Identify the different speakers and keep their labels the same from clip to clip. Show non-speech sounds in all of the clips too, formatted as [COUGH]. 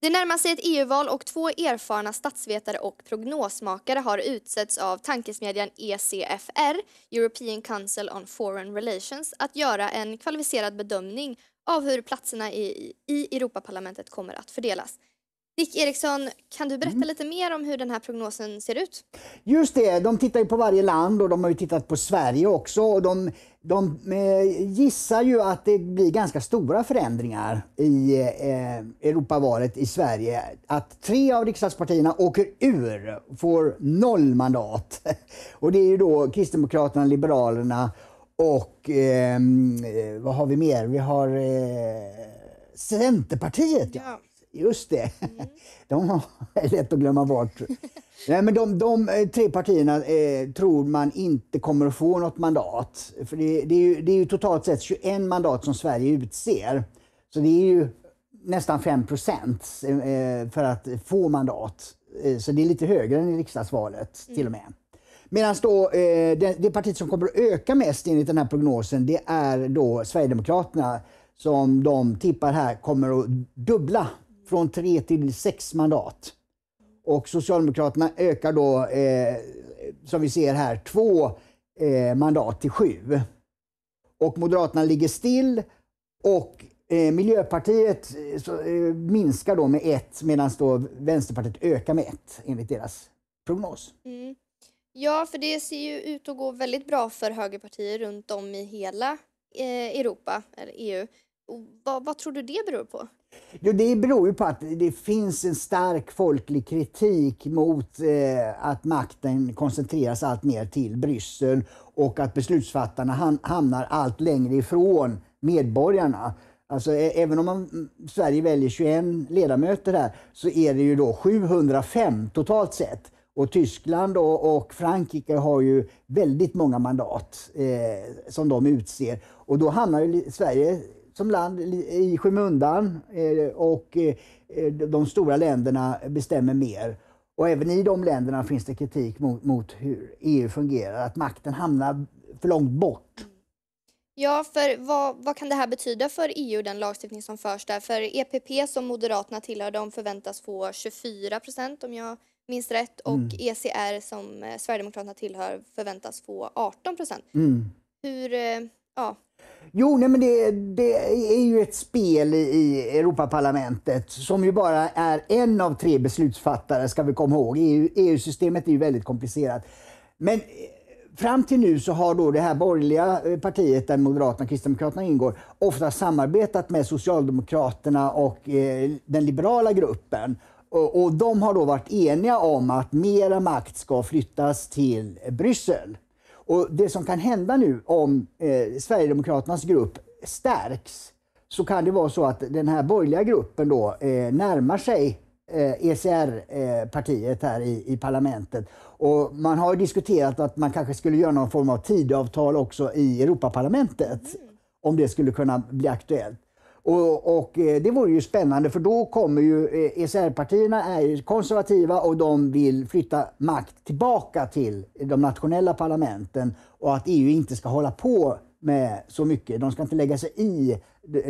Speaker 1: Det närmar sig ett EU-val och två erfarna statsvetare och prognosmakare har utsetts av tankesmedjan ECFR, European Council on Foreign Relations, att göra en kvalificerad bedömning av hur platserna i, Europaparlamentet kommer att fördelas. Dick Eriksson, kan du berätta mm. lite mer om hur den här prognosen ser ut?
Speaker 2: Just det, de tittar ju på varje land och de har ju tittat på Sverige också. Och de, de eh, gissar ju att det blir ganska stora förändringar i eh, Europavalet i Sverige. Att tre av riksdagspartierna åker ur, får noll mandat. [LAUGHS] Och det är ju då Kristdemokraterna, Liberalerna och ehm, eh, vad har vi mer? Vi har eh, Centerpartiet. Ja. Just det! Mm. [LAUGHS] De är lätt att glömma bort. [LAUGHS] Nej, men de, de eh, tre partierna eh, tror man inte kommer att få något mandat. För det, det, är ju, det, är ju, totalt sett 21 mandat som Sverige utser. Så det är ju nästan 5 procent eh, för att få mandat. Eh, så det är lite högre än i riksdagsvalet mm. till och mm. med. Medan då eh, det, det partiet som kommer att öka mest enligt den här prognosen, det är då Sverigedemokraterna som de tippar här kommer att dubbla från tre till sex mandat. Och Socialdemokraterna ökar då, eh, som vi ser här, två eh, mandat till sju. Och Moderaterna ligger still och eh, Miljöpartiet eh, så, eh, minskar då med ett medan Vänsterpartiet ökar med ett enligt deras prognos.
Speaker 1: Mm. Ja, för det ser ju ut att gå väldigt bra för högerpartier runt om i hela eh, Europa, eller EU. Vad, vad, tror du det beror på?
Speaker 2: Jo, det beror ju på att det finns en stark folklig kritik mot eh, att makten koncentreras allt mer till Bryssel och att beslutsfattarna hamnar allt längre ifrån medborgarna. Alltså, även om man, mm, Sverige väljer 21 ledamöter här så är det ju då 705 totalt sett. Och Tyskland och, och Frankrike har ju väldigt många mandat eh, som de utser. Och då hamnar ju Sverige som land i skymundan eh, och eh, eh, de stora länderna bestämmer mer. Och även i de länderna finns det kritik mot, mot hur EU fungerar, att makten hamnar för långt bort.
Speaker 1: Ja, för vad, vad, kan det här betyda för EU, den lagstiftning som förs där? För EPP, som Moderaterna tillhör, de förväntas få 24 procent om jag minns rätt. Och mm. ECR, som Sverigedemokraterna tillhör, förväntas få 18 procent. Mm. Hur, ja,
Speaker 2: Jo, nej, men det, det, är ju ett spel i, Europaparlamentet som ju bara är en av tre beslutsfattare, ska vi komma ihåg. EU-systemet e EU är ju väldigt komplicerat. Men eh, fram till nu så har då det här borgerliga eh, partiet, där Moderaterna och Kristdemokraterna ingår, ofta samarbetat med Socialdemokraterna och eh, den liberala gruppen. Och, och de har då varit eniga om att mera makt ska flyttas till Bryssel. Och det som kan hända nu om eh, Sverigedemokraternas grupp stärks, så kan det vara så att den här borgerliga gruppen då eh, närmar sig eh, ECR-partiet eh, här i, i parlamentet. Och man har diskuterat att man kanske skulle göra någon form av tidavtal också i Europaparlamentet, om det skulle kunna bli aktuellt. Och, och, eh, det vore ju spännande för då kommer ju ECR-partierna eh, är konservativa och de vill flytta makt tillbaka till de nationella parlamenten och att EU inte ska hålla på med så mycket. De ska inte lägga sig i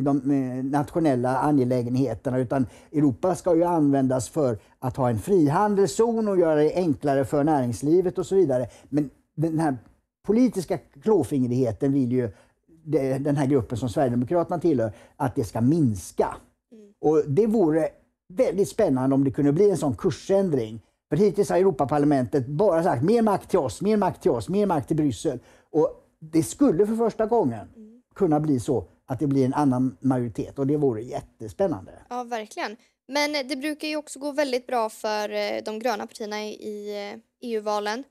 Speaker 2: de eh, nationella angelägenheterna utan Europa ska ju användas för att ha en frihandelszon och göra det enklare för näringslivet och så vidare. Men den här politiska klåfingrigheten vill ju den här gruppen som Sverigedemokraterna tillhör, att det ska minska. Mm. Och det vore väldigt spännande om det kunde bli en sån kursändring. För hittills har Europaparlamentet bara sagt mer makt till oss, mer makt till oss, mer makt till Bryssel. Och det skulle för första gången mm. kunna bli så att det blir en annan majoritet och det vore jättespännande.
Speaker 1: Ja, verkligen. Men det brukar ju också gå väldigt bra för eh, de gröna partierna i eh, EU-valen.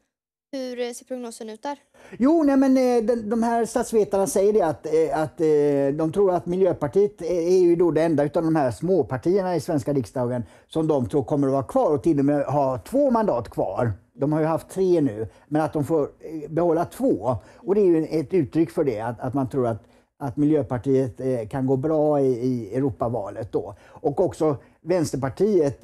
Speaker 1: Hur eh, ser prognosen ut där?
Speaker 2: Jo, nej men eh, de här statsvetarna säger det att, eh, att de tror att Miljöpartiet är ju då det enda av de här småpartierna i svenska riksdagen som de tror kommer att vara kvar och till och med ha två mandat kvar. De har ju haft tre nu, men att de får behålla två. Och det är ju ett uttryck för det, att, att man tror att, att Miljöpartiet kan gå bra i, i Europavalet då. Och också Vänsterpartiet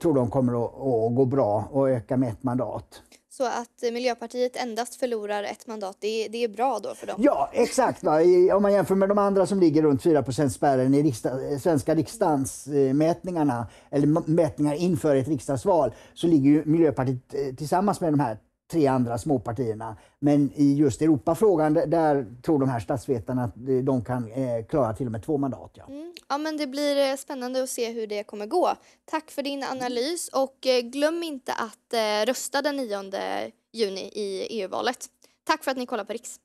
Speaker 2: tror de kommer att, att gå bra och öka med ett mandat.
Speaker 1: Så att eh, Miljöpartiet endast förlorar ett mandat, det är, det är bra då för dem? Ja,
Speaker 2: exakt. Va? Om man jämför med de andra som ligger runt 4%-spärren i riksdag, eh, svenska riksdagsmätningarna, eller mätningar inför ett riksdagsval, så ligger ju Miljöpartiet eh, tillsammans med de här tre andra småpartierna. Men i just Europafrågan, där tror de här statsvetarna att de kan eh, klara till och med två mandat. Ja.
Speaker 1: Mm. ja, men det blir eh, spännande att se hur det kommer gå. Tack för din analys och eh, glöm inte att rösta den 9 juni i EU-valet. Tack för att ni kollar på Riks.